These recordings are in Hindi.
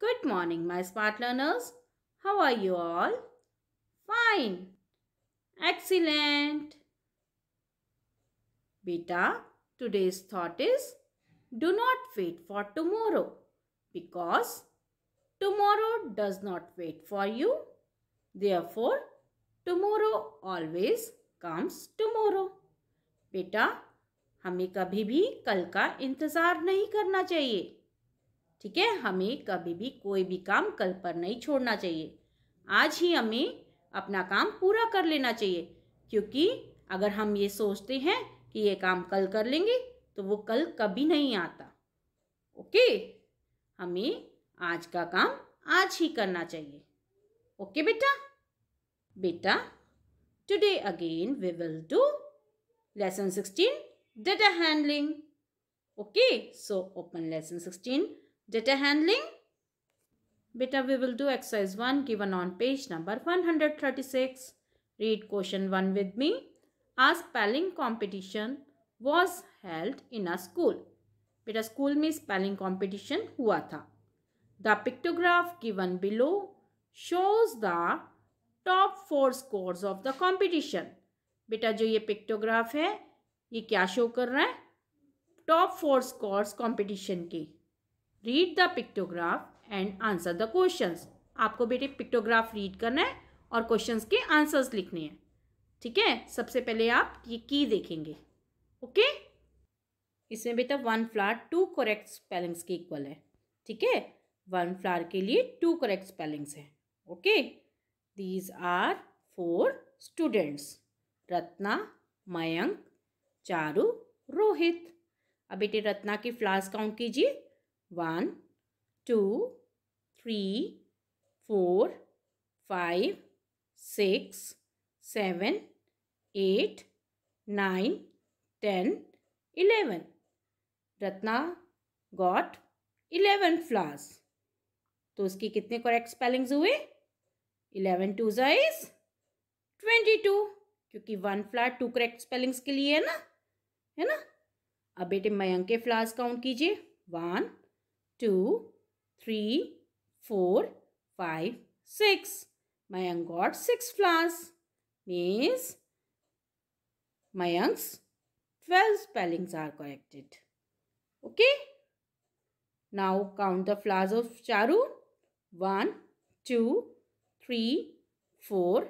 Good morning, my smart learners. How are you all? Fine. Excellent. Beta, today's thought is do not wait for tomorrow because tomorrow does not wait for you. Therefore, tomorrow always comes tomorrow. Beta, हमें कभी भी कल का इंतज़ार नहीं करना चाहिए ठीक है हमें कभी भी कोई भी काम कल पर नहीं छोड़ना चाहिए आज ही हमें अपना काम पूरा कर लेना चाहिए क्योंकि अगर हम ये सोचते हैं कि ये काम कल कर लेंगे तो वो कल कभी नहीं आता ओके हमें आज का काम आज ही करना चाहिए ओके बेटा बेटा today again we will do lesson sixteen data handling okay so open lesson sixteen Data handling? Beta, we will do exercise 1 given on page number 136. Read question 1 with me. A spelling competition was held in a school. beta school में spelling competition hua tha the pictograph given below shows the top four scores of the competition beta jo ye pictograph hai ये क्या शो कर रहा है टॉप फोर स्कोर्स कंपटीशन की read the pictograph and answer the questions आपको बेटे पिक्टोग्राफ रीड करना है और क्वेश्चंस के आंसर्स लिखने हैं ठीक है सबसे पहले आप ये की देखेंगे ओके इसमें बेटा one flower two correct spellings के इक्वल है ठीक है वन फ्लार के लिए टू करेक्ट स्पेलिंग्स हैं okay these are four students Ratna Mayank Charu Rohit अब बेटे रत्ना के फ्लार्स काउंट कीजिए one two three four five six seven eight nine ten eleven Ratna got eleven flowers तो उसकी कितने करेक्ट स्पेलिंग्स हुए eleven twos is twenty two क्योंकि one flower two correct spellings के लिए है ना है ना अब बेटे मयंक के फ्लावर्स काउंट कीजिए one 2, 3, 4, 5, 6. Mayank got 6 flowers. Means Mayank's 12 spellings are corrected. Okay? Now count the flowers of Charu. 1, 2, 3, 4,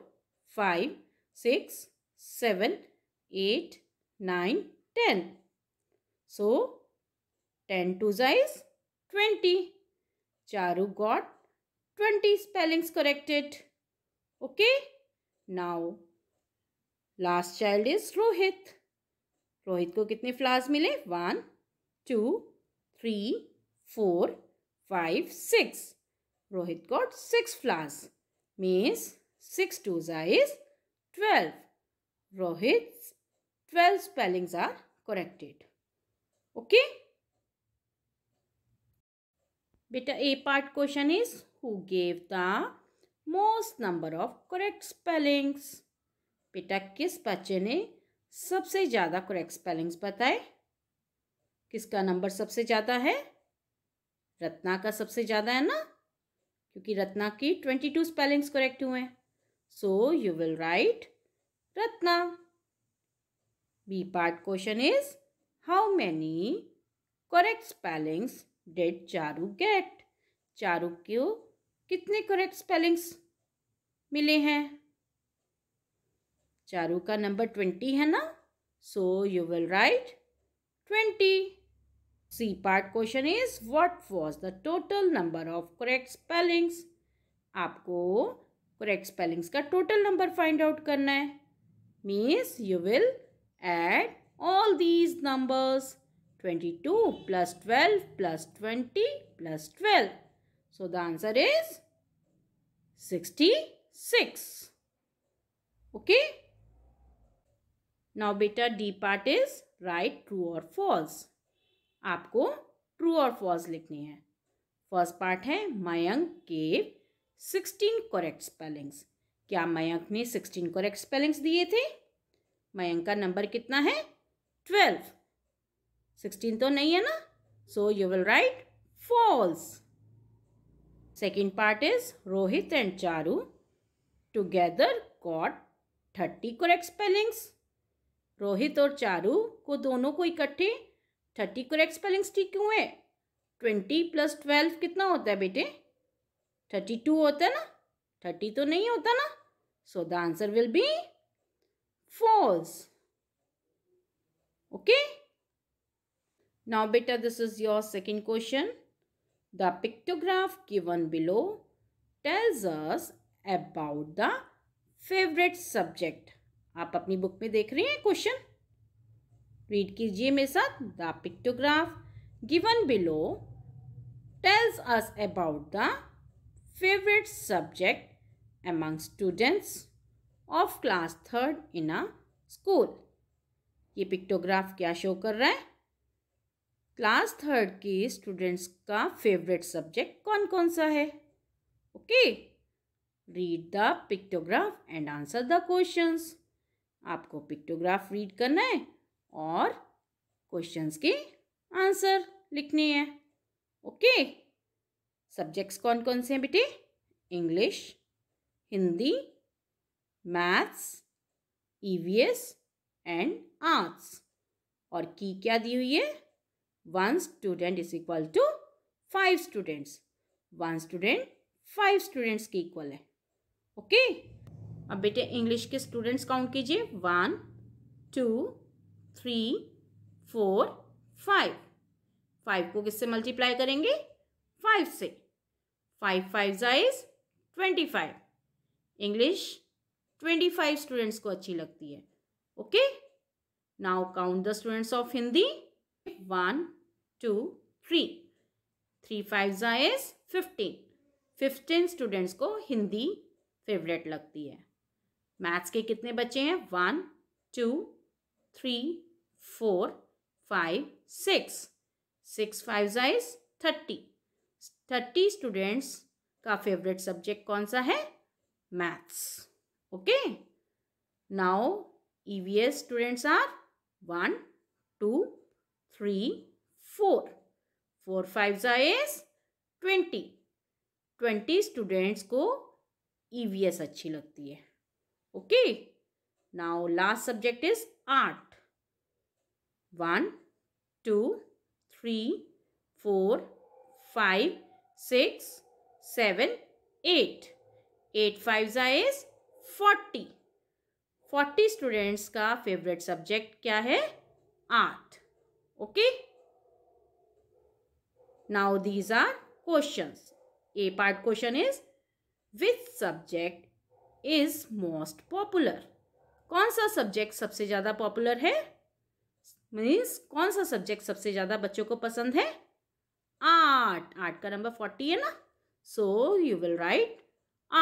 5, 6, 7, 8, 9, 10. So, 10 to size twenty Charu got 20 spellings corrected. Okay? Now, last child is Rohit. Rohit को कितने flowers मिले? One, two, three, four, five, six. Rohit got six flowers. Means six twos is twelve. Rohit's twelve spellings are corrected. Okay? बेटा A part question is who gave the most number of correct spellings बेटा किस बच्चे ने सबसे ज़्यादा करेक्ट स्पेलिंग्स बताए किसका नंबर सबसे ज़्यादा है रत्ना का सबसे ज़्यादा है ना क्योंकि रत्ना की ट्वेंटी टू स्पेलिंग्स करेक्ट हुए हैं so you will write Ratna B part question is how many correct spellings did Charu get Charu को कितने करेक्ट स्पेलिंग्स मिले हैं चारू का नंबर ट्वेंटी है ना so you will write twenty C part question is what was the total number of correct spellings आपको करेक्ट स्पेलिंग्स का टोटल नंबर फाइंड आउट करना है means you will add all these numbers 22 plus 12 plus 20 plus 12. So the answer is 66. Okay. Now बेटा D part is right true or false. आपको true or false लिखनी है फर्स्ट पार्ट है मयंक के 16 करेक्ट स्पेलिंग्स क्या मयंक ने 16 करेक्ट स्पेलिंग्स दिए थे मयंक का नंबर कितना है 12. सिक्सटीन तो नहीं है ना so you will write false second part is Rohit and Charu together got thirty correct spellings Rohit और चारू को दोनों को इकट्ठे थर्टी करेक्ट स्पेलिंग्स ठीक है ट्वेंटी प्लस ट्वेल्व कितना होता है बेटे थर्टी टू होता है ना थर्टी तो नहीं होता ना so the answer will be false okay Now beta this is your second question. The pictograph given below tells us about the favorite subject. आप अपनी बुक में देख रहे हैं क्वेश्चन रीड कीजिए मेरे साथ the pictograph given below tells us about the favorite subject among students of class third in a school. ये पिक्टोग्राफ क्या शो कर रहा है क्लास थर्ड के स्टूडेंट्स का फेवरेट सब्जेक्ट कौन कौन सा है okay read the pictograph and answer the questions आपको पिक्टोग्राफ रीड करना है और क्वेश्चंस के आंसर लिखने हैं ओके सब्जेक्ट्स कौन कौन से हैं बेटे English Hindi maths EVS and arts और की क्या दी हुई है one student is equal to five students one student five students के इक्वल है ओके अब बेटे इंग्लिश के स्टूडेंट्स काउंट कीजिए one two three four five five को किससे मल्टीप्लाई करेंगे फाइव से five fives is twenty five English twenty five students को अच्छी लगती है okay now count the students of Hindi one two three three fives is fifteen fifteen students को हिंदी फेवरेट लगती है मैथ्स के कितने बच्चे हैं one two three four five six six fives is thirty thirty students का फेवरेट सब्जेक्ट कौन सा है maths okay now EVS students are one two three, four. Four fives is twenty twenty students को ईवीएस e अच्छी लगती है okay now last subject is art one two three four five six seven eight eight five is forty forty students का फेवरेट सब्जेक्ट क्या है art okay now these are questions a part question is which subject is most popular कौन सा सब्जेक्ट सबसे ज़्यादा पॉपुलर है मीन्स कौन सा सब्जेक्ट सबसे ज़्यादा बच्चों को पसंद है आर्ट आर्ट का नंबर फोर्टी है ना so you will write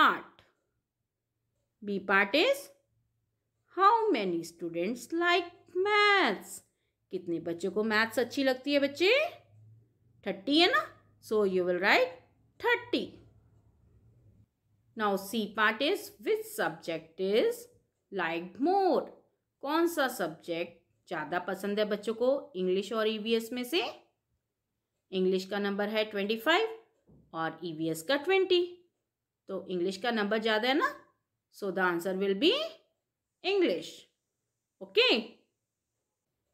art B part is how many students like maths कितने बच्चों को मैथ्स अच्छी लगती है बच्चे थर्टी है ना so you will write thirty now C part is which subject is like more कौन सा सब्जेक्ट ज़्यादा पसंद है बच्चों को इंग्लिश और ईवीएस e में से इंग्लिश का नंबर है ट्वेंटी फाइव और ईवीएस e का ट्वेंटी तो इंग्लिश का नंबर ज़्यादा है ना so the answer will be English okay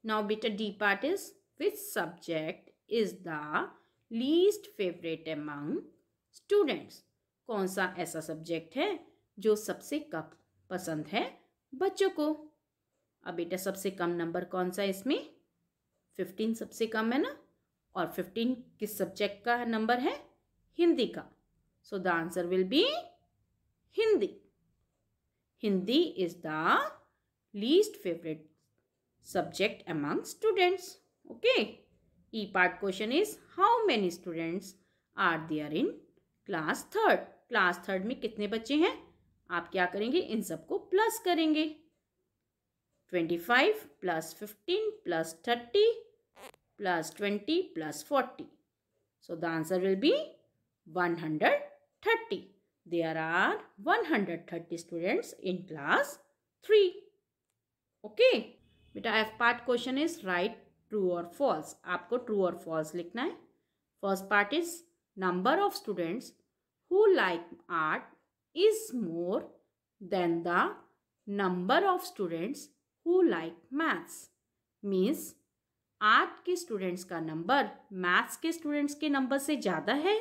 now बेटा D part is which subject is the least favorite among students? कौन सा ऐसा सब्जेक्ट है जो सबसे कम पसंद है बच्चों को अब बेटा सबसे कम नंबर कौन सा है इसमें फिफ्टीन सबसे कम है ना और फिफ्टीन किस सब्जेक्ट का नंबर है हिंदी का so the answer will be Hindi Hindi is the least favourite subject among students. Okay. E part question is how many students are there in class third? Class third mein kitne bacche hain aap kya karenge in sab ko plus karenge 25 plus 15 plus 30 plus 20 plus 40 so the answer will be 130 there are 130 students in class 3 okay बेटा F part question is right true और फॉल्स आपको ट्रू और फॉल्स लिखना है first part is number of students who like art is more than the number of students who like maths means art के स्टूडेंट्स का नंबर मैथ्स के स्टूडेंट्स के नंबर से ज़्यादा है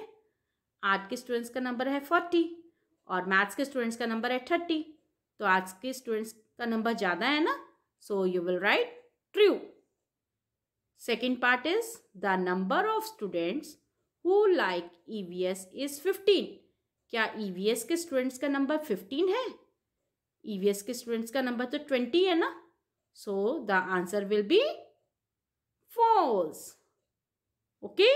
आर्ट के स्टूडेंट्स का नंबर है फोर्टी और मैथ्स के स्टूडेंट्स का नंबर है थर्टी तो आर्ट्स के स्टूडेंट्स का नंबर ज़्यादा है ना So you will write true. Second part is the number of students who like EVS is 15. kya EVS ke students ka number 15 hai EVS ke students ka number to 20 hai na so the answer will be false okay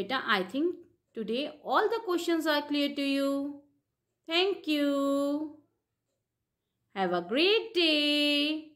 beta i think today all the questions are clear to you thank you Have a great day.